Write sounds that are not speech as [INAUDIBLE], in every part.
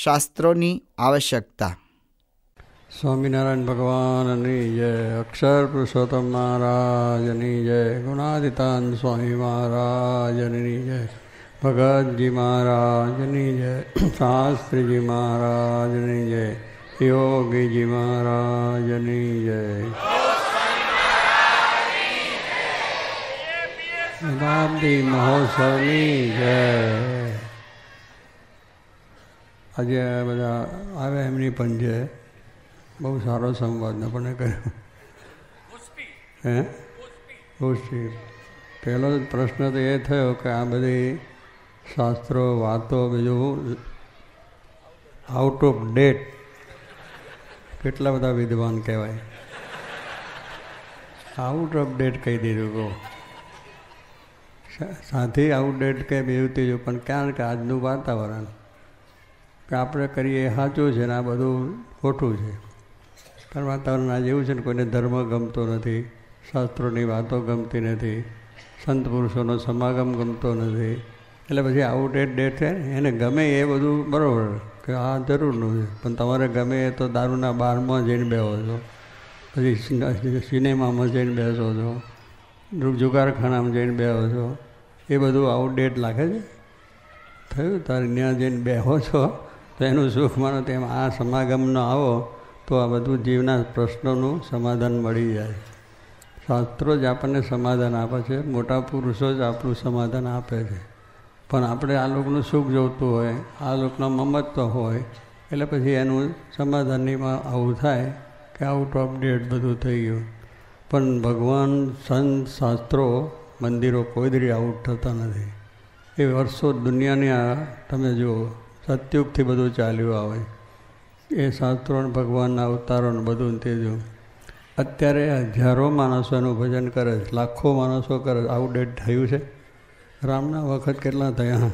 શાસ્ત્રોની આવશ્યકતા સ્વામિનારાયણ ભગવાનની જય અક્ષર પુરુષોત્તમ મહારાજની જય ગુણાદિતાન સ્વામી મહારાજની જય ભગતજી મહારાજની જય શાસ્ત્રીજી મહારાજની જય યોગીજી મહારાજની જય બાબરી મહોત્સવની જય અજે બગા આવે એમની પણ જે બહુ સારો સંવાદ આપણે કર્યો પુસ્પી હે પુસ્પી ઓશીર પેલો જ પ્રશ્ન તો એ થયો કે આ બધી શાસ્ત્રો વાતો બજો આઉટ ઓફ ડેટ કેટલા બધા વિદ્વાન કહેવાય આઉટ અપડેટ કઈ દેજો સાંધી આઉટ ડેટ કે મેવતી જો પણ કારણ કે આજનું વાતાવરણ કે આપણે કરીએ સાચું છે ને આ બધું ખોટું છે કારણ વાતાવરણ જેવું છે ને કોઈને ધર્મ ગમતો નથી શાસ્ત્રોની વાતો ગમતી નથી સંત પુરુષોનો સમાગમ ગમતો નથી એટલે પછી આઉટડેટ ડેટ છે એને ગમે એ બધું બરાબર કે આ જરૂરનું છે પણ તમારે ગમે એ તો દારૂના બારમાં જઈને બેહો છો પછી સિનેમામાં જઈને બેસો છો જુગારખાનામાં જઈને બેહો છો એ બધું આઉટ ડેટ લાગે છે થયું તારે ત્યાં જઈને બેહો છો તો એનું સુખ માનો તેમ આ સમાગમનો આવો તો આ બધું જીવના પ્રશ્નોનું સમાધાન મળી જાય શાસ્ત્રો જ આપણને સમાધાન આપે છે મોટા પુરુષો જ આપણું સમાધાન આપે છે પણ આપણે આ લોકોનું સુખ જોતું હોય આ લોકોના મમત્વ હોય એટલે પછી એનું સમાધાનીમાં આવું થાય કે આઉટ ઓફ ડેટ બધું થઈ ગયું પણ ભગવાન સંત શાસ્ત્રો મંદિરો કોઈ દરી આઉટ થતા નથી એ વર્ષો દુનિયાની આ તમે જુઓ સત્યુગથી બધું ચાલ્યું આવે એ શાસ્ત્રોને ભગવાનના અવતારોને બધું તે જો અત્યારે હજારો માણસો એનું ભજન કરે છે લાખો માણસો કરે છે આઉટડેટ થયું છે રામના વખત કેટલા થયા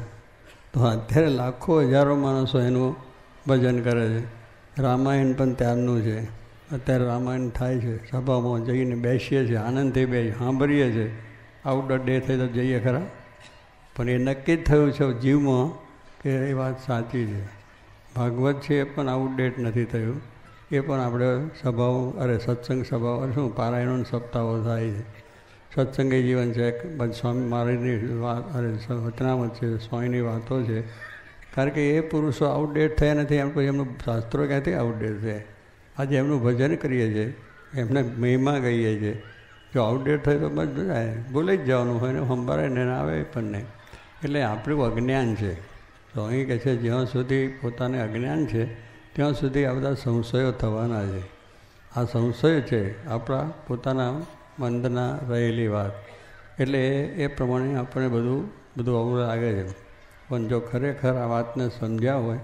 તો અત્યારે લાખો હજારો માણસો એનું ભજન કરે છે રામાયણ પણ ત્યારનું છે અત્યારે રામાયણ થાય છે સભામાં જઈને બેસીએ છીએ આનંદથી બે સાંભળીએ છીએ આઉટડેટ ડે થઈ તો જઈએ ખરા પણ એ નક્કી જ થયું છે જીવમાં એ વાત સાચી છે ભાગવત છે એ પણ આઉટડેટ નથી થયું એ પણ આપણે સભાઓ અરે સત્સંગ સભાઓ શું પારાયણો સપ્તાહો થાય છે સત્સંગી જીવન છે બધા સ્વામી મહારાજની વાત અરે વચનામત છે સ્વામીની વાતો છે કારણ કે એ પુરુષો આઉટડેટ થયા નથી એમ પછી એમનું શાસ્ત્રો ક્યાંથી આઉટડેટ છે આજે એમનું ભજન કરીએ છીએ એમને મહિમા ગઈએ છીએ જો આઉટડેટ થાય તો બસ ભૂલાઈ જ જવાનું હોય ને સંભાળે ને આવે પણ નહીં એટલે આપણું અજ્ઞાન છે તો અહીં કહે છે જ્યાં સુધી પોતાને અજ્ઞાન છે ત્યાં સુધી આ બધા સંશયો થવાના છે આ સંશય છે આપણા પોતાના મંદના રહેલી વાત એટલે એ પ્રમાણે આપણે બધું બધું અવરું લાગે છે પણ જો ખરેખર આ વાતને સમજ્યા હોય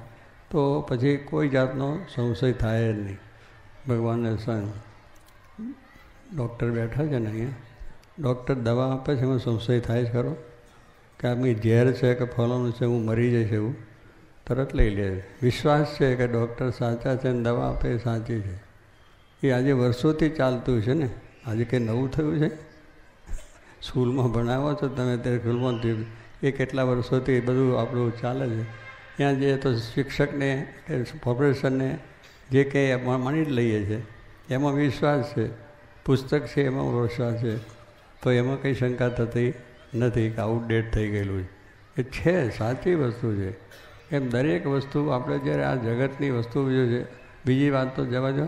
તો પછી કોઈ જાતનો સંશય થાય જ નહીં ભગવાનને સન ડૉક્ટર બેઠા છે ને અહીંયા ડૉક્ટર દવા આપે છે એમાં સંશય થાય જ ખરો કે આમની ઝેર છે કે ફલાણું છે હું મરી જઈશ એવું તરત લઈ લે વિશ્વાસ છે કે ડૉક્ટર સાચા છે ને દવા આપે સાચી છે એ આજે વર્ષોથી ચાલતું છે ને આજે કંઈ નવું થયું છે સ્કૂલમાં ભણાવો છો તમે ત્યારે સ્કૂલમાં એ કેટલા વર્ષોથી બધું આપણું ચાલે છે ત્યાં જે તો શિક્ષકને કે કોર્પોરેશનને જે કંઈ માની જ લઈએ છીએ એમાં વિશ્વાસ છે પુસ્તક છે એમાં વિશ્વાસ છે તો એમાં કંઈ શંકા થતી નથી કે આઉટડેટ થઈ ગયેલું છે એ છે સાચી વસ્તુ છે એમ દરેક વસ્તુ આપણે જ્યારે આ જગતની વસ્તુ છે બીજી વાત તો જવા જો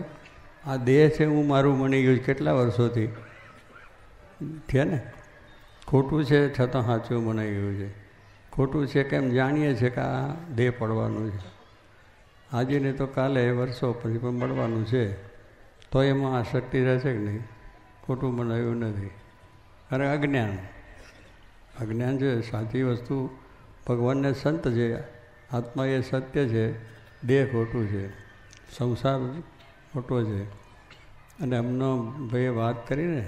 આ દેહ છે હું મારું મની ગયું કેટલા વર્ષોથી છે ને ખોટું છે છતાં સાચું મનાઈ ગયું છે ખોટું છે કેમ જાણીએ છીએ કે આ દેહ પડવાનું છે આજે નહીં તો કાલે વર્ષો પછી પણ મળવાનું છે તો એમાં આ શક્તિ રહેશે કે નહીં ખોટું મનાવ્યું નથી અરે અજ્ઞાન અજ્ઞાન છે સાચી વસ્તુ ભગવાનને સંત છે આત્મા એ સત્ય છે દેહ ખોટું છે સંસાર ખોટો છે અને એમનો ભાઈએ વાત કરીને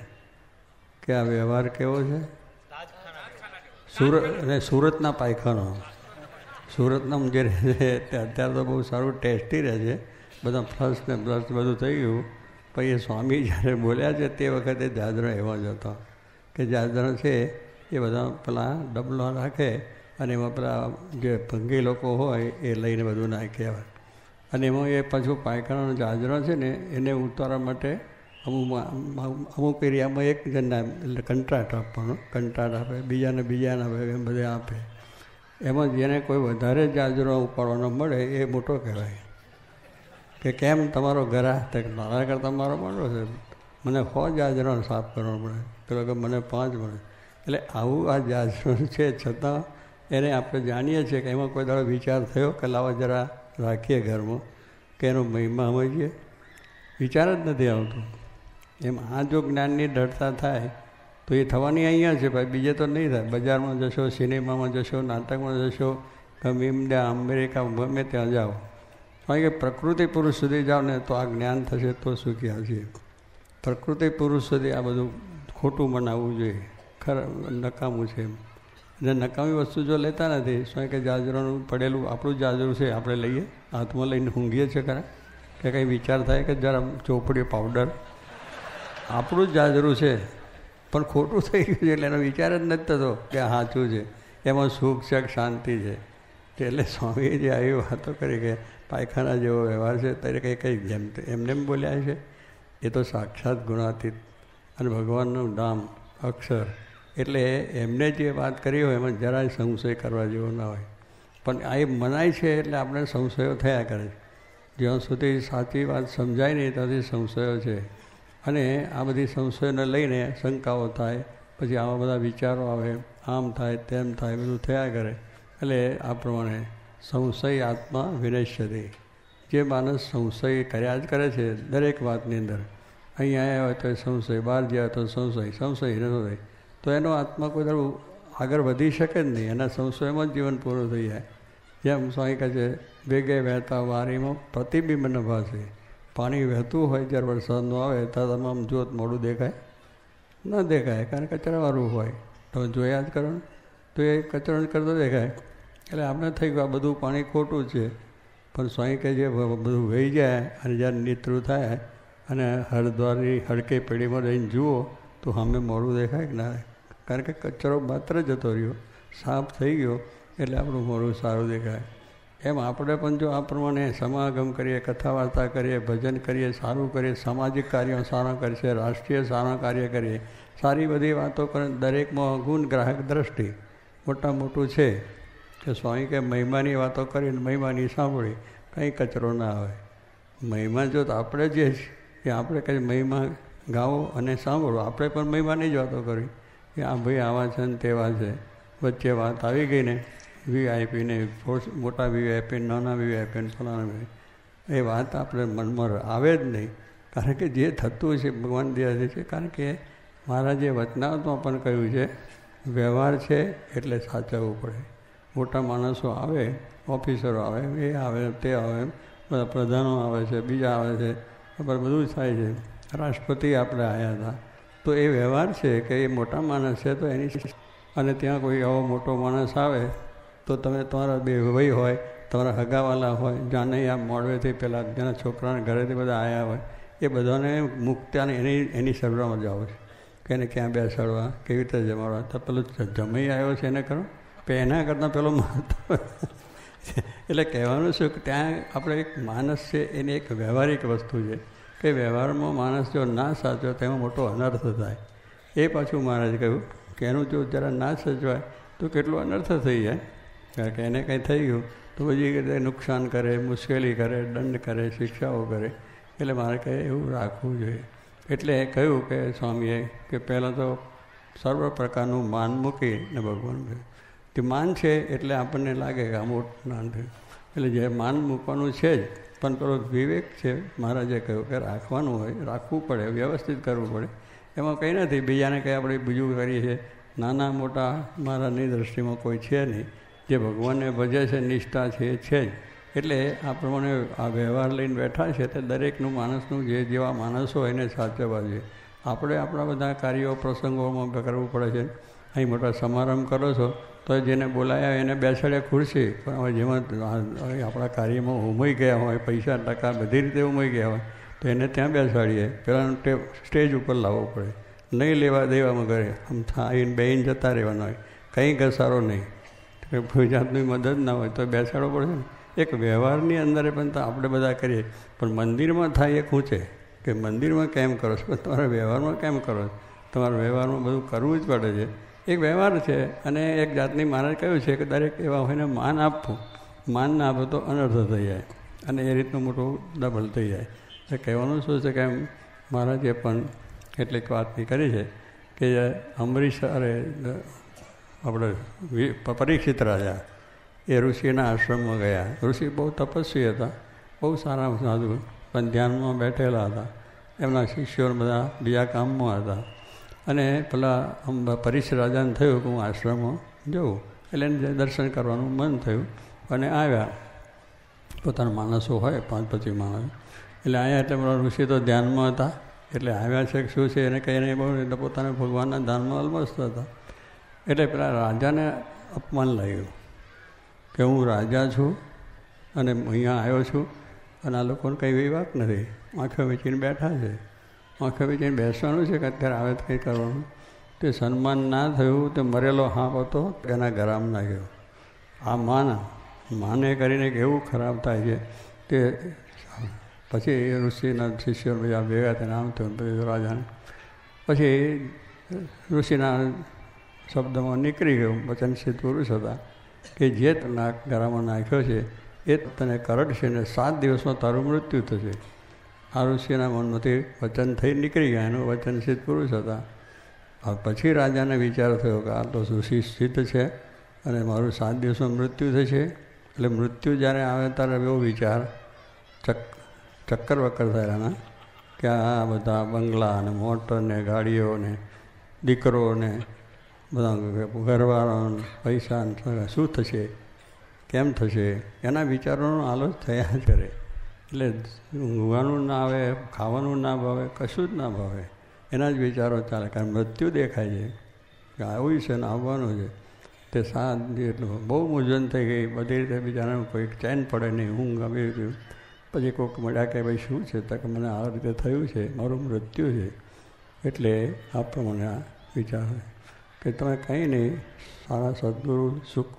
કે આ વ્યવહાર કેવો છે સુરત અને સુરતના પાયખાનો સુરતના જે રહે છે અત્યારે તો બહુ સારું ટેસ્ટી રહે છે બધા ફર્સ્ટ ને બ્લસ્ટ બધું થઈ ગયું પછી એ સ્વામી જ્યારે બોલ્યા છે તે વખતે દાદરા એવા જ હતા કે દાદરો છે એ બધા પેલા ડબલો રાખે અને એમાં પેલા જે ભંગી લોકો હોય એ લઈને બધું નાખી આવે અને એમાં એ પાછું પાયખાનાનો જાજરો છે ને એને ઉતારવા માટે અમુક અમુક એરિયામાં એક જણના એટલે કંટ્રાક્ટ આપવાનો કંટ્રાટ આપે બીજાને બીજાને આપે એમ બધે આપે એમાં જેને કોઈ વધારે જાજરો ઉપાડવાનો મળે એ મોટો કહેવાય કે કેમ તમારો ગ્રાહક મારા કરતાં મારો મોટો છે મને સો જાજરો સાફ કરવાનો મળે પેલો કે મને પાંચ મળે એટલે આવું આ જાજવાનું છે છતાં એને આપણે જાણીએ છીએ કે એમાં કોઈ દાડો વિચાર થયો કે લાવો જરા રાખીએ ઘરમાં કે એનો મહિમા સમજીએ વિચાર જ નથી આવતો એમ આ જો જ્ઞાનની ડરતા થાય તો એ થવાની અહીંયા છે ભાઈ બીજે તો નહીં થાય બજારમાં જશો સિનેમામાં જશો નાટકમાં જશો ગમે ઇન્ડિયા અમેરિકા ગમે ત્યાં જાઓ કારણ કે પ્રકૃતિ પુરુષ સુધી જાઓ ને તો આ જ્ઞાન થશે તો સુખી આવશે પ્રકૃતિ પુરુષ સુધી આ બધું ખોટું મનાવવું જોઈએ ખરા નકામું છે એમ અને નકામી વસ્તુ જો લેતા નથી શું કે જાજરાનું પડેલું આપણું જાજરું છે આપણે લઈએ હાથમાં લઈને ઊંઘીએ છીએ ખરા કે કંઈ વિચાર થાય કે જરા ચોપડીઓ પાવડર આપણું જ જાજરું છે પણ ખોટું થઈ ગયું છે એટલે એનો વિચાર જ નથી થતો કે સાચું છે એમાં સુખ છે શાંતિ છે એટલે સ્વામીએ જે આવી વાતો કરી કે પાયખાના જેવો વ્યવહાર છે ત્યારે કંઈ કંઈ જેમ એમને બોલ્યા છે એ તો સાક્ષાત ગુણાતીત અને ભગવાનનું નામ અક્ષર એટલે એમને જે વાત કરી હોય એમાં જરાય સંશય કરવા જેવો ના હોય પણ આ એ મનાય છે એટલે આપણે સંશયો થયા કરે જ્યાં સુધી સાચી વાત સમજાય નહીં ત્યાંથી સંશયો છે અને આ બધી સંશયોને લઈને શંકાઓ થાય પછી આવા બધા વિચારો આવે આમ થાય તેમ થાય બધું થયા કરે એટલે આ પ્રમાણે સંશય આત્મા વિનશ્યતી જે માણસ સંશય કર્યા જ કરે છે દરેક વાતની અંદર અહીંયા આવ્યા હોય તો સંશય બહાર ગયા તો સંશય સંશય નથી થાય તો એનો આત્મા કોઈ દાડો આગળ વધી શકે જ નહીં એના સંશયમાં જ જીવન પૂરું થઈ જાય જેમ સ્વામી કહે છે ભેગે વહેતા વારીમાં પ્રતિબિંબ ન ભાષે પાણી વહેતું હોય ત્યારે વરસાદનું આવે ત્યારે તમામ જોત મોડું દેખાય ન દેખાય કારણ કચરાવાળું હોય તમે જોયા જ કરો તો એ કચરો જ કરતો દેખાય એટલે આપણે થઈ ગયું આ બધું પાણી ખોટું છે પણ સ્વાઈ કહે છે બધું વહી જાય અને જ્યારે નીતરું થાય અને હરદ્વારની હડકે પેઢીમાં રહીને જુઓ તો સામે મોડું દેખાય કે ના કારણ કે કચરો માત્ર જતો રહ્યો સાફ થઈ ગયો એટલે આપણું મોઢું સારું દેખાય એમ આપણે પણ જો આ પ્રમાણે સમાગમ કરીએ કથા વાર્તા કરીએ ભજન કરીએ સારું કરીએ સામાજિક કાર્યો સારા કરશે રાષ્ટ્રીય સારા કાર્ય કરીએ સારી બધી વાતો કરે દરેકમાં ગુણ ગ્રાહક દ્રષ્ટિ મોટા મોટું છે કે સ્વામી કે મહિમાની વાતો કરીને મહિમાની સાંભળી કંઈ કચરો ના આવે મહિમા જો તો આપણે જે છે એ આપણે કંઈ મહિમા ગાવો અને સાંભળો આપણે પણ મહિમાની જ વાતો કરી કે આ ભાઈ આવા છે ને તેવા છે વચ્ચે વાત આવી ગઈ ને વીઆઈપીને મોટા વીઆઈપી નાના વીઆઈપી ફલાણા એ વાત આપણે મનમાં આવે જ નહીં કારણ કે જે થતું છે ભગવાન દયાથી છે કારણ કે મારા જે વચનાત્મા પણ કહ્યું છે વ્યવહાર છે એટલે સાચવવું પડે મોટા માણસો આવે ઓફિસરો આવે એ આવે તે આવે બધા પ્રધાનો આવે છે બીજા આવે છે બધું થાય છે રાષ્ટ્રપતિ આપણે આવ્યા હતા તો એ વ્યવહાર છે કે એ મોટા માણસ છે તો એની અને ત્યાં કોઈ આવો મોટો માણસ આવે તો તમે તમારા બે ભાઈ હોય તમારા હગાવાલા હોય જાને આ મોડવેથી પહેલાં જેના છોકરાને ઘરેથી બધા આવ્યા હોય એ બધાને મૂકતા અને એની એની સરવરામાં જાઓ છે કે એને ક્યાં બેસાડવા કેવી રીતે જમાડવા તો પેલો જમાઈ આવ્યો છે એને કરો એના કરતાં પેલો મહત્વ એટલે કહેવાનું શું કે ત્યાં આપણે એક માણસ છે એની એક વ્યવહારિક વસ્તુ છે કે વ્યવહારમાં માણસ જો ના સાચવે તેમાં મોટો અનર્થ થાય એ પાછું મહારાજે કહ્યું કે એનું જો જરા ના સાચવાય તો કેટલો અનર્થ થઈ જાય કારણ કે એને કંઈ થઈ ગયું તો પછી રીતે નુકસાન કરે મુશ્કેલી કરે દંડ કરે શિક્ષાઓ કરે એટલે મારે કહે એવું રાખવું જોઈએ એટલે એ કહ્યું કે સ્વામીએ કે પહેલાં તો સર્વ પ્રકારનું માન મૂકીને ભગવાન કહ્યું માન છે એટલે આપણને લાગે કે આ મોટું નાન થયું એટલે જે માન મૂકવાનું છે જ પણ પેલો વિવેક છે મહારાજે કહ્યું કે રાખવાનું હોય રાખવું પડે વ્યવસ્થિત કરવું પડે એમાં કંઈ નથી બીજાને કંઈ આપણે બીજું કરીએ છીએ નાના મોટા મારાની દૃષ્ટિમાં કોઈ છે નહીં જે ભગવાનને ભજે છે નિષ્ઠા છે છે જ એટલે આ પ્રમાણે આ વ્યવહાર લઈને બેઠા છે તે દરેકનું માણસનું જે જેવા માણસો એને સાચવવા જોઈએ આપણે આપણા બધા કાર્યો પ્રસંગોમાં કરવું પડે છે અહીં મોટો સમારંભ કરો છો તો જેને બોલાયા એને બેસાડે ખુરશી પણ હવે જેમાં આપણા કાર્યમાં ઉમઈ ગયા હોય પૈસા ટકા બધી રીતે ઉમઈ ગયા હોય તો એને ત્યાં બેસાડીએ પહેલાં સ્ટેજ ઉપર લાવવો પડે નહીં લેવા દેવા વગર આમ થાઈને બેન જતા રહેવાના હોય કંઈ ઘસારો નહીં કોઈ જાતની મદદ ના હોય તો બેસાડવો પડે ને એક વ્યવહારની અંદર પણ તો આપણે બધા કરીએ પણ મંદિરમાં થાય એ ખૂંચે કે મંદિરમાં કેમ કરો છો પણ તમારા વ્યવહારમાં કેમ કરો છો તમારા વ્યવહારમાં બધું કરવું જ પડે છે એક વ્યવહાર છે અને એક જાતની મહારાજ કહ્યું છે કે દરેક એવા હોયને માન આપવું માન ના આપે તો અનર્થ થઈ જાય અને એ રીતનું મોટું ડબલ થઈ જાય એટલે કહેવાનું શું છે કે એમ મહારાજે પણ કેટલીક વાતની કરી છે કે અમરીશ અરે આપણે પરીક્ષિત રાજા એ ઋષિના આશ્રમમાં ગયા ઋષિ બહુ તપસ્વી હતા બહુ સારા સાધુ પણ ધ્યાનમાં બેઠેલા હતા એમના શિષ્યો બધા બીજા કામમાં હતા અને પેલા આમ પરીશ રાજાને થયું કે હું આશ્રમમાં જઉં એટલે એને દર્શન કરવાનું મન થયું અને આવ્યા પોતાના માણસો હોય પાંચ પચીસ માણસ એટલે અહીંયા એટલે મારા ઋષિ તો ધ્યાનમાં હતા એટલે આવ્યા છે શું છે એને કહીને બહુ એટલે પોતાને ભગવાનના ધ્યાનમાં અલમસ્ત હતા એટલે પેલા રાજાને અપમાન લાગ્યું કે હું રાજા છું અને અહીંયા આવ્યો છું અને આ લોકોને કંઈ એવી વાત નથી આંખો વેચીને બેઠા છે આંખે બી બેસવાનું છે કે અત્યારે આવે કંઈ કરવાનું તે સન્માન ના થયું તે મરેલો હાંપ હતો એના ગરામના ગયો આ માના માને કરીને કેવું ખરાબ થાય છે તે પછી એ ઋષિના શિષ્યો બીજા ભેગા થઈને આમ થયું પછી રાજાને પછી ઋષિના શબ્દમાં નીકળી ગયું વચનશીલ પુરુષ હતા કે જે તના ગરામાં નાખ્યો છે એ તને કરડશે ને સાત દિવસમાં તારું મૃત્યુ થશે આ ઋષિના મનમાંથી વચન થઈ નીકળી ગયા એનું વચન સિદ્ધ પુરુષ હતા પછી રાજાને વિચાર થયો કે આ તો સુશી સિદ્ધ છે અને મારું સાત દિવસમાં મૃત્યુ થશે એટલે મૃત્યુ જ્યારે આવે ત્યારે એવો વિચાર ચક ચક્કર વક્કર થયેલાના કે આ બધા બંગલા અને મોટર ને ગાડીઓ ને દીકરો બધા ઘરવાળાને પૈસા શું થશે કેમ થશે એના વિચારોનો આલોચ થયા કરે એટલે ઊંઘવાનું ના આવે ખાવાનું ના ભાવે કશું જ ના ભાવે એના જ વિચારો ચાલે કારણ મૃત્યુ દેખાય છે કે આવ્યું છે ને આવવાનું છે તે સાત એટલું બહુ મૂંઝવણ થઈ ગઈ બધી રીતે બિચારાનું કોઈક ચેન પડે નહીં ઊંઘ આવી ગયું પછી કોઈક મળ્યા કે ભાઈ શું છે તક મને આ રીતે થયું છે મારું મૃત્યુ છે એટલે આ પ્રમાણે વિચાર કે તમે કંઈ નહીં સારા સદગુરુ સુખ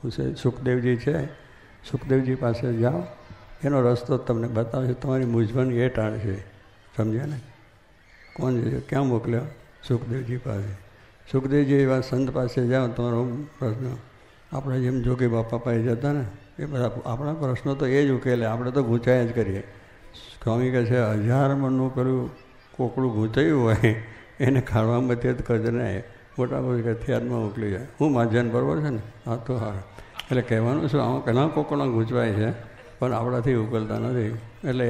સુખદેવજી છે સુખદેવજી પાસે જાઓ એનો રસ્તો તમને બતાવશે તમારી મૂંઝવણ એ ટાણ છે સમજ્યા ને કોણ જશે ક્યાં મોકલ્યો સુખદેવજી પાસે સુખદેવજી એવા સંત પાસે જાઓ તમારો પ્રશ્ન આપણે જેમ જોગી બાપા પાસે જતા ને એ બધા આપણા પ્રશ્નો તો એ જ ઉકેલે આપણે તો ગૂંચાયા જ કરીએ સ્વામી કહે છે હજાર મનનું પેલું કોકડું ગૂંચાયું હોય એને ખાડવામાં તે જ કરજે ને મોટા ભાઈ હથિયારમાં મોકલી જાય હું માજન બરાબર છે ને હા તો હા એટલે કહેવાનું શું આમાં ઘણા કોકડા ગૂંચવાય છે પણ આપણાથી ઉકલતા નથી એટલે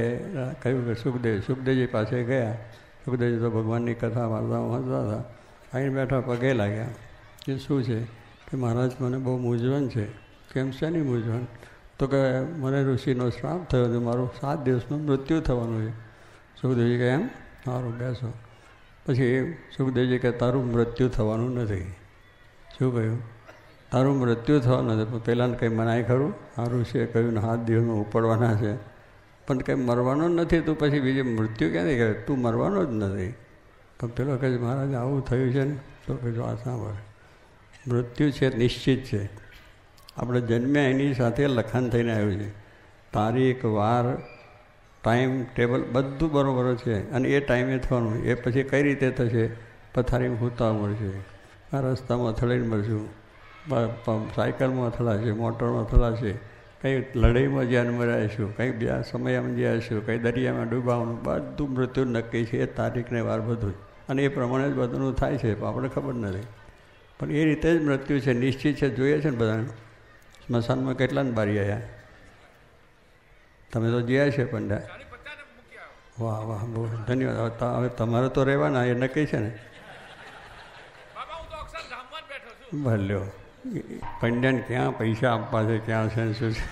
કહ્યું કે સુખદેવ સુખદેવજી પાસે ગયા સુખદેવજી તો ભગવાનની કથા વાર્તા વાંચતા હતા અહીં બેઠા પગે લાગ્યા કે શું છે કે મહારાજ મને બહુ મૂંઝવણ છે કેમ છે નહીં મૂંઝવણ તો કે મને ઋષિનો શ્રાપ થયો છે મારું સાત દિવસનું મૃત્યુ થવાનું છે સુખદેવજી કે એમ મારું બેસો પછી સુખદેવજી કે તારું મૃત્યુ થવાનું નથી શું કહ્યું તારું મૃત્યુ થવાનું છે પણ પહેલાંને કંઈ મનાય ખરું સારું છે કહ્યું હાથ દિવસમાં ઉપડવાના છે પણ કંઈ મરવાનો જ નથી તું પછી બીજે મૃત્યુ ક્યાંથી કહે તું મરવાનો જ નથી પણ પેલો કહે મહારાજ આવું થયું છે ને તો કીધું આ સાંભળે મૃત્યુ છે નિશ્ચિત છે આપણે જન્મ્યા એની સાથે લખાણ થઈને આવ્યું છે તારીખ વાર ટાઈમ ટેબલ બધું બરાબર છે અને એ ટાઈમે થવાનું એ પછી કઈ રીતે થશે પથારીમાં હુતા મળશે આ રસ્તામાં અથડાઈને મળશું સાયકલમાં છે મોટરમાં છે કંઈ લડાઈમાં જ્યાં મર્યા છું કંઈ બીજા સમયમાં જ્યાં છું કંઈ દરિયામાં ડૂબાવાનું બધું મૃત્યુ નક્કી છે એ તારીખને વાર બધું અને એ પ્રમાણે જ બધું થાય છે પણ આપણે ખબર નથી પણ એ રીતે જ મૃત્યુ છે નિશ્ચિત છે જોઈએ છે ને બધાને સ્મશાનમાં કેટલાને બારી આવ્યા તમે તો જ્યાં છે પંડા વાહ વાહ બહુ ધન્યવાદ હવે તમારે તો રહેવાના એ નક્કી છે ને ભલ્યો પંડ્યાને ક્યાં પૈસા આપવા છે ક્યાં છે શું છે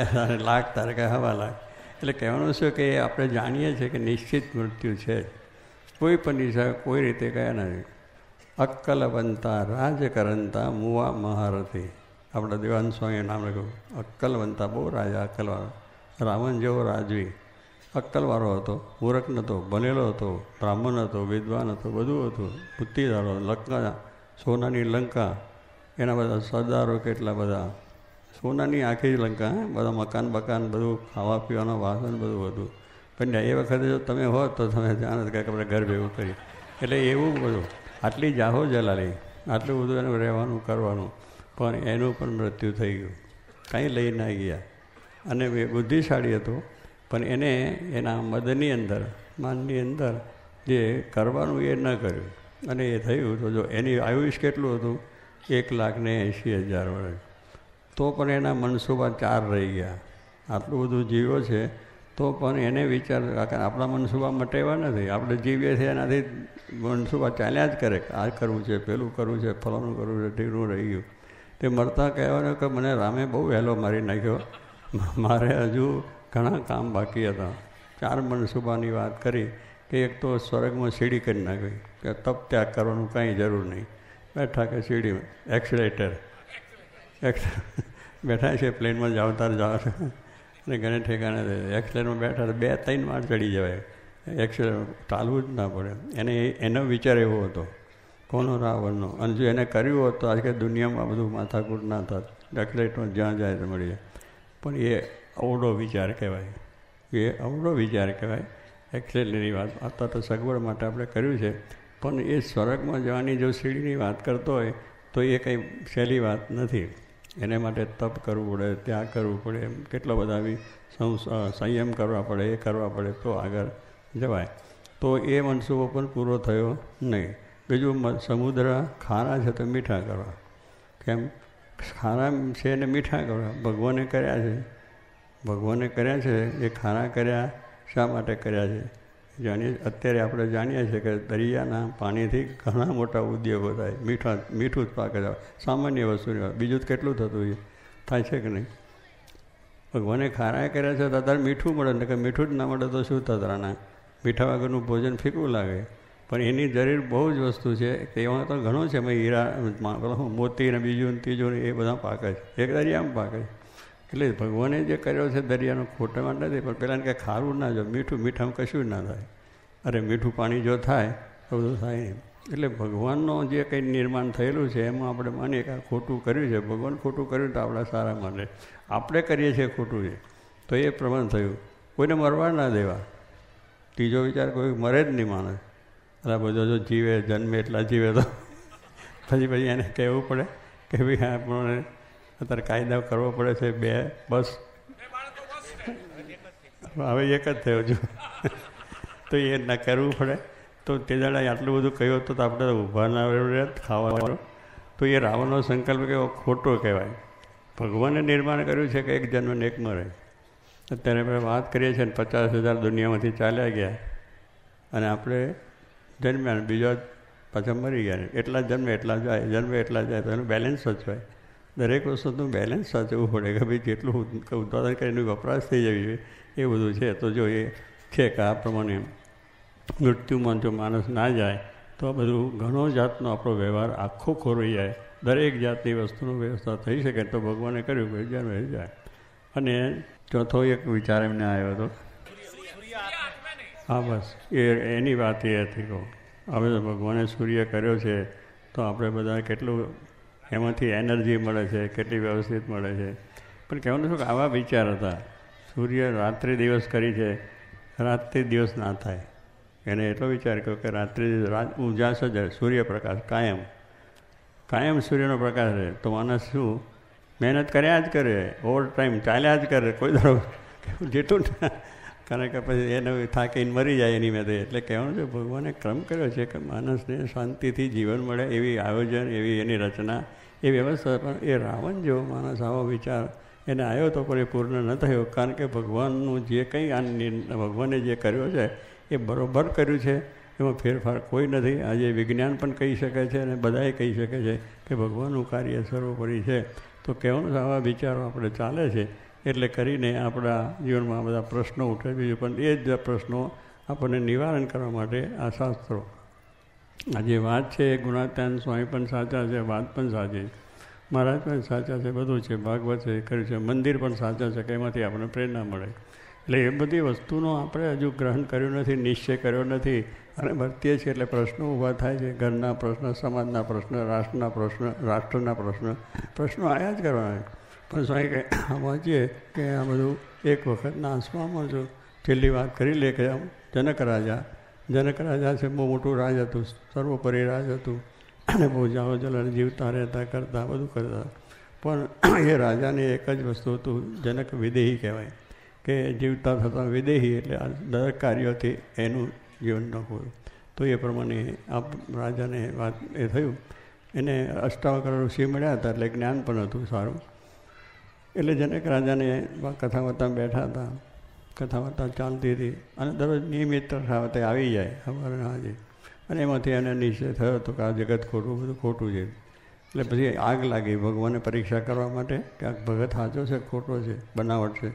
એટલે લાખ તારે કે હવા લાખ એટલે કહેવાનું શું કે આપણે જાણીએ છીએ કે નિશ્ચિત મૃત્યુ છે કોઈ પણ દિશા કોઈ રીતે કયા નથી અક્કલવંતા રાજકરંતા મુવા મહારથી આપણા દેવાન સ્વામીએ નામ લખ્યું અક્કલવંતા બહુ રાજા અક્કલવાળો રાવણ જેવો રાજવી અક્કલવાળો હતો મૂરખ નહોતો બનેલો હતો બ્રાહ્મણ હતો વિદ્વાન હતો બધું હતું બુદ્ધિધારો લંકા સોનાની લંકા એના બધા સરદારો કેટલા બધા સોનાની આખી જ લંકા બધા મકાન બકાન બધું ખાવા પીવાનું વાસણ બધું હતું પણ એ વખતે જો તમે હો તો તમે જાણો કે આપણે ઘર ભેગું કરી એટલે એવું બધું આટલી જાહો જલાલી આટલું બધું એનું રહેવાનું કરવાનું પણ એનું પણ મૃત્યુ થઈ ગયું કાંઈ લઈ ના ગયા અને એ બુદ્ધિશાળી હતો પણ એને એના મદની અંદર માનની અંદર જે કરવાનું એ ન કર્યું અને એ થયું તો જો એની આયુષ કેટલું હતું એક લાખને એંશી હજાર વર્ષ તો પણ એના મનસૂબા ચાર રહી ગયા આટલું બધું જીવ્યો છે તો પણ એને વિચાર આપણા મનસૂબા મટેવા નથી આપણે જીવીએ છીએ એનાથી મનસૂબા ચાલ્યા જ કરે આ કરવું છે પેલું કરવું છે ફલાણું કરવું છે ઢીલું રહી ગયું તે મરતા કહેવાનું કે મને રામે બહુ વહેલો મારી નાખ્યો મારે હજુ ઘણા કામ બાકી હતા ચાર મનસૂબાની વાત કરી કે એક તો સ્વર્ગમાં સીડી કરી નાખી કે તપ ત્યાગ કરવાનું કાંઈ જરૂર નહીં બેઠા કે सीढ़ी में एक्सलेटर બેઠા છે પ્લેનમાં જાઓ તારે જાઓ છો અને ઘણે ઠેકાણે એક્સલેટમાં બેઠા તો બે ત્રણ માર ચડી જવાય એક્સલેટ ચાલવું જ ના પડે એને એનો વિચાર એવો હતો કોનો રાવણનો અને જો એને કર્યું હોત તો આજકાલ દુનિયામાં બધું માથાકૂટ ના થાત એક્સલેટમાં જ્યાં જાય તો મળી જાય પણ એ અવડો વિચાર કહેવાય એ અવડો વિચાર કહેવાય એક્સલેટરની વાત અત્યારે તો સગવડ માટે આપણે કર્યું છે પણ એ સ્વર્ગમાં જવાની જો સીડીની વાત કરતો હોય તો એ કંઈ સહેલી વાત નથી એને માટે તપ કરવું પડે ત્યાગ કરવું પડે એમ કેટલા બધા બી સંયમ કરવા પડે એ કરવા પડે તો આગળ જવાય તો એ મનસૂબો પણ પૂરો થયો નહીં બીજું સમુદ્ર ખારા છે તો મીઠા કરવા કેમ ખારા છે ને મીઠા કરવા ભગવાને કર્યા છે ભગવાને કર્યા છે એ ખારા કર્યા શા માટે કર્યા છે જાણીએ અત્યારે આપણે જાણીએ છીએ કે દરિયાના પાણીથી ઘણા મોટા ઉદ્યોગો થાય મીઠા મીઠું જ પાક પાકે સામાન્ય વસ્તુ બીજું જ કેટલું થતું હોય થાય છે કે નહીં ભગવાને ખારા કર્યા છે તો અત્યારે મીઠું મળે ને કે મીઠું જ ના મળે તો શું તતરાના મીઠા વગરનું ભોજન ફીકું લાગે પણ એની જરૂર બહુ જ વસ્તુ છે કે એમાં તો ઘણો છે હીરા મોતી ને બીજું ને ત્રીજું ને એ બધા પાક જ એક દરિયામાં પાક જ એટલે ભગવાને જે કર્યો છે દરિયાનો ખોટામાં નથી પણ પહેલાંને કંઈ ખારું ના જો મીઠું મીઠામાં કશું ના થાય અરે મીઠું પાણી જો થાય તો બધું થાય નહીં એટલે ભગવાનનો જે કંઈ નિર્માણ થયેલું છે એમાં આપણે માનીએ કે આ ખોટું કર્યું છે ભગવાન ખોટું કર્યું તો આપણા સારા માને આપણે કરીએ છીએ ખોટું છે તો એ પ્રમાણ થયું કોઈને મરવા ના દેવા ત્રીજો વિચાર કોઈ મરે જ નહીં માણસ એટલે બધો જો જીવે જન્મે એટલા જીવે તો પછી પછી એને કહેવું પડે કે ભાઈ આપણને અત્યારે કાયદા કરવો પડે છે બે બસ હવે એક જ થયો છું તો એ ના કરવું પડે તો તે દાડા આટલું બધું કહ્યું હતું તો આપણે ઊભા ના રહેત ખાવાનું તો એ રાવણનો સંકલ્પ કેવો ખોટો કહેવાય ભગવાને નિર્માણ કર્યું છે કે એક જન્મને એક મરે અત્યારે આપણે વાત કરીએ છીએ ને પચાસ હજાર દુનિયામાંથી ચાલ્યા ગયા અને આપણે જન્મ્યા બીજો પાછા મરી ગયા એટલા જન્મે એટલા જાય જન્મે એટલા જાય તો એનું બેલેન્સ જ હોય દરેક વસ્તુનું બેલેન્સ સાચવવું પડે કે ભાઈ જેટલું ઉત્પાદન કરીને વપરાશ થઈ જવી જોઈએ એ બધું છે તો જો એ છે કે આ પ્રમાણે મૃત્યુમાં જો માણસ ના જાય તો આ બધું ઘણો જાતનો આપણો વ્યવહાર આખો ખોરવાઈ જાય દરેક જાતની વસ્તુનું વ્યવસ્થા થઈ શકે તો ભગવાને કર્યું કે જાણે જાય અને ચોથો એક વિચાર એમને આવ્યો હતો હા બસ એ એની વાત એ હતી કહો હવે ભગવાને સૂર્ય કર્યો છે તો આપણે બધા કેટલું એમાંથી એનર્જી મળે છે કેટલી વ્યવસ્થિત મળે છે પણ કહેવાનું શું કે આવા વિચાર હતા સૂર્ય રાત્રિ દિવસ કરી છે રાત્રે દિવસ ના થાય એને એટલો વિચાર કર્યો કે રાત્રિ રાત ઉજાસ જ સૂર્યપ્રકાશ કાયમ કાયમ સૂર્યનો પ્રકાશ રહે તો માણસ શું મહેનત કર્યા જ કરે ઓવર ટાઈમ ચાલ્યા જ કરે કોઈ દાડો [LAUGHS] જેટલું [LAUGHS] કારણ કે પછી એને થાકીને મરી જાય એની મેં એટલે કહેવાનું છે ભગવાને ક્રમ કર્યો છે કે માણસને શાંતિથી જીવન મળે એવી આયોજન એવી એની રચના એ વ્યવસ્થા પણ એ રાવણ જેવો માણસ આવો વિચાર એને આવ્યો તો પણ એ પૂર્ણ ન થયો કારણ કે ભગવાનનું જે કંઈ આ ભગવાને જે કર્યો છે એ બરાબર કર્યું છે એમાં ફેરફાર કોઈ નથી આજે વિજ્ઞાન પણ કહી શકે છે અને બધાએ કહી શકે છે કે ભગવાનનું કાર્ય સર્વોપરી છે તો કહેવાનું આવા વિચારો આપણે ચાલે છે એટલે કરીને આપણા જીવનમાં બધા પ્રશ્નો ઉઠે બીજું પણ એ જ પ્રશ્નો આપણને નિવારણ કરવા માટે આ શાસ્ત્રો આ જે વાત છે એ ગુણાતાન સ્વામી પણ સાચા છે વાત પણ સાચી મહારાજ પણ સાચા છે બધું છે ભાગવત છે કર્યું છે મંદિર પણ સાચા છે કે એમાંથી આપણને પ્રેરણા મળે એટલે એ બધી વસ્તુનો આપણે હજુ ગ્રહણ કર્યું નથી નિશ્ચય કર્યો નથી અને વર્તીએ છીએ એટલે પ્રશ્નો ઊભા થાય છે ઘરના પ્રશ્ન સમાજના પ્રશ્ન રાષ્ટ્રના પ્રશ્ન રાષ્ટ્રના પ્રશ્ન પ્રશ્નો આયા જ કરવાના પણ સ્વામી કે વાંચીએ કે આ બધું એક વખત નાશમાં મળજો છેલ્લી વાત કરી લે કે જનક રાજા જનક રાજા છે બહુ મોટું રાજ હતું સર્વોપરી રાજ હતું અને બહુ જાઓ જલન જીવતા રહેતા કરતા બધું કરતા પણ એ રાજાને એક જ વસ્તુ હતું જનક વિદેહી કહેવાય કે જીવતા થતાં વિદેહી એટલે આ દરેક કાર્યોથી એનું જીવન ન હોય તો એ પ્રમાણે આ રાજાને વાત એ થયું એને અષ્ટાવકર ઋષિ મળ્યા હતા એટલે જ્ઞાન પણ હતું સારું એટલે જનક રાજાને કથા વથા બેઠા હતા કથા વાર્તા ચાલતી હતી અને દરરોજ નિયમિત તે આવી જાય અમારે સાંજે અને એમાંથી એને નિશ્ચય થયો હતો કે આ જગત ખોટું બધું ખોટું છે એટલે પછી આગ લાગી ભગવાનને પરીક્ષા કરવા માટે કે આ ભગત સાચો છે ખોટો છે બનાવટ છે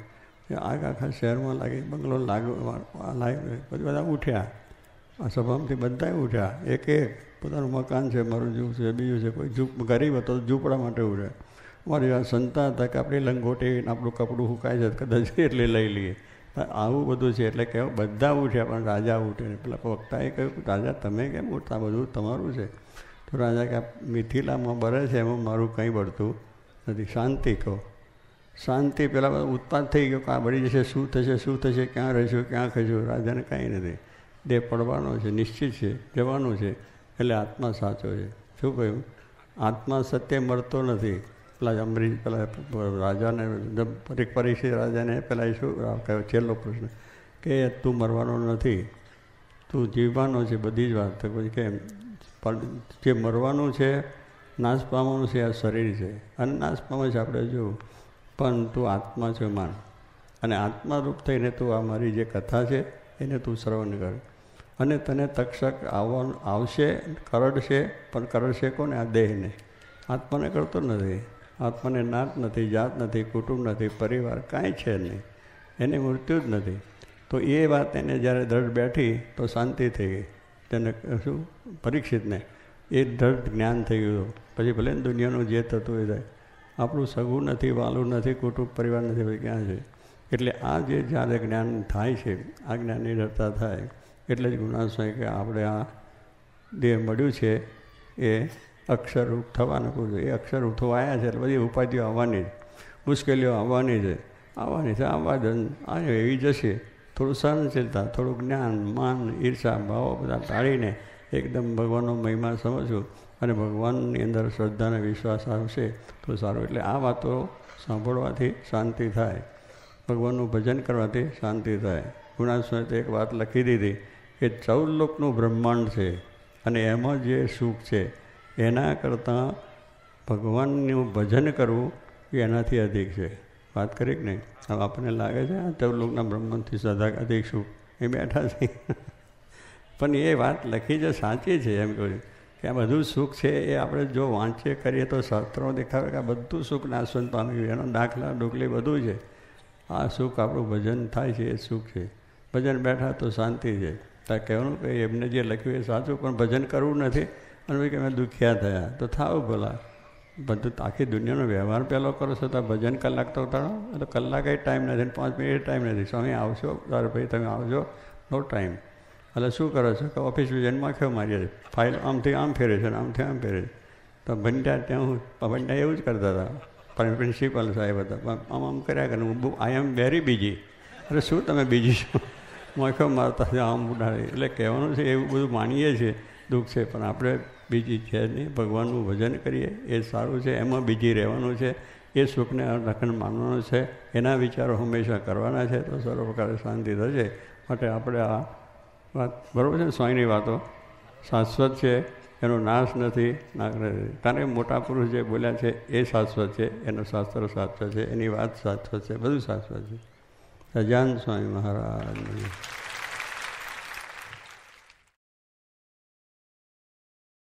આગ આખા શહેરમાં લાગી બંગલો લાગ લાગ્યો પછી બધા ઉઠ્યા આ સભામાંથી બધા ઉઠ્યા એક એક પોતાનું મકાન છે મારું જૂ છે બીજું છે કોઈ ઝૂપ ગરીબ હતો ઝૂંપડા માટે ઉઠ્યા મારી સંતા હતા કે આપણી લંગોટી આપણું કપડું સુકાય છે કદાચ એટલે લઈ લઈએ આવું બધું છે એટલે કે બધા ઉઠે પણ રાજા ઉઠે પેલા વક્તાએ કહ્યું રાજા તમે કેમ ઉઠતા બધું તમારું છે તો રાજા કે મિથિલામાં બરે છે એમાં મારું કંઈ બળતું નથી શાંતિ કહો શાંતિ પેલા ઉત્પાદ થઈ ગયો કે આ બળી જશે શું થશે શું થશે ક્યાં રહીશું ક્યાં ખશું રાજાને કાંઈ નથી દેહ પડવાનો છે નિશ્ચિત છે જવાનું છે એટલે આત્મા સાચો છે શું કહ્યું આત્મા સત્ય મળતો નથી પેલા અમરી પેલા રાજાને પરીખ પરીક્ષિત રાજાને પેલા શું છેલ્લો પ્રશ્ન કે તું મરવાનો નથી તું જીવવાનો છે બધી જ વાત પછી કે પણ જે મરવાનું છે નાશ પામવાનું છે આ શરીર છે અને નાશ પામે છે આપણે જોવું પણ તું આત્મા છે માન અને આત્મારૂપ થઈને તું આ મારી જે કથા છે એને તું શ્રવણ કર અને તને તક્ષક આવવાનું આવશે કરડશે પણ કરડશે કોને આ દેહને આત્માને કરતો નથી આત્માને નાત નથી જાત નથી કુટુંબ નથી પરિવાર કાંઈ છે નહીં એની મૃત્યુ જ નથી તો એ વાત એને જ્યારે ધડ બેઠી તો શાંતિ થઈ ગઈ તેને શું પરીક્ષિતને એ ધડ જ્ઞાન થઈ ગયું પછી ભલે દુનિયાનું જે થતું એ થાય આપણું સગું નથી વાલું નથી કુટુંબ પરિવાર નથી ભાઈ ક્યાં છે એટલે આ જે જ્યારે જ્ઞાન થાય છે આ જ્ઞાનની રતા થાય એટલે જ ગુણાસ્વાય કે આપણે આ દેહ મળ્યું છે એ અક્ષર થવાનું કહું છું એ અક્ષર આવ્યા છે એટલે બધી ઉપાધિઓ આવવાની જ મુશ્કેલીઓ આવવાની છે આવવાની છે આવવા જ આવે એવી જશે થોડું સહનશીલતા થોડું જ્ઞાન માન ઈર્ષા ભાવો બધા ટાળીને એકદમ ભગવાનનો મહિમા સમજવું અને ભગવાનની અંદર શ્રદ્ધા અને વિશ્વાસ આવશે તો સારું એટલે આ વાતો સાંભળવાથી શાંતિ થાય ભગવાનનું ભજન કરવાથી શાંતિ થાય ગુણાસ્વામી એક વાત લખી દીધી કે ચૌદ લોકનું બ્રહ્માંડ છે અને એમાં જે સુખ છે એના કરતાં ભગવાનનું ભજન કરવું એ એનાથી અધિક છે વાત કરી કે નહીં હવે આપણને લાગે છે આ ચૌદ લોકના બ્રહ્મથી સદા અધિક છું એ બેઠા છે [LAUGHS] પણ એ વાત લખી જે સાચી છે એમ કહ્યું કે આ બધું સુખ છે એ આપણે જો વાંચીએ કરીએ તો શાસ્ત્રો દેખાવે કે આ બધું સુખ નાશવંત પામ્યું એનો દાખલા ડોકલી બધું છે આ સુખ આપણું ભજન થાય છે એ સુખ છે ભજન બેઠા તો શાંતિ છે ત્યાં કહેવાનું કે એમને જે લખ્યું એ સાચું પણ ભજન કરવું નથી અને કે અમે દુખિયા થયા તો થાવ ભલા બધું આખી દુનિયાનો વ્યવહાર પહેલો કરો છો તો ભજન કલાક તો ઉતારો એટલે કલાકે ટાઈમ નથી પાંચ મિનિટ ટાઈમ નથી સ્વામી આવશો તારે ભાઈ તમે આવજો નો ટાઈમ એટલે શું કરો છો કે ઓફિસ વિઝનમાં કેવું મારી ફાઇલ આમથી આમ ફેરે છે આમથી આમ ફેરે છે તો ભંડા ત્યાં હું ભંડા એવું જ કરતા હતા પણ પ્રિન્સિપાલ સાહેબ હતા પણ આમ આમ કર્યા કરે હું બહુ આઈ એમ વેરી બીજી અરે શું તમે બીજી છો મોખો [LAUGHS] મારતા આમ ઉડાડે એટલે કહેવાનું છે એવું બધું માણીએ છીએ દુઃખ છે પણ આપણે બીજી છે નહીં ભગવાનનું ભજન કરીએ એ સારું છે એમાં બીજી રહેવાનું છે એ સુખને અખંડ માનવાનો છે એના વિચારો હંમેશા કરવાના છે તો સર્વ પ્રકારે શાંતિ થશે માટે આપણે આ વાત બરાબર છે સ્વામીની વાતો શાશ્વત છે એનો નાશ નથી કારણ કે મોટા પુરુષ જે બોલ્યા છે એ શાશ્વત છે એનો શાસ્ત્ર શાશ્વત છે એની વાત શાશ્વત છે બધું શાશ્વત છે સજાન સ્વામી મહારાજ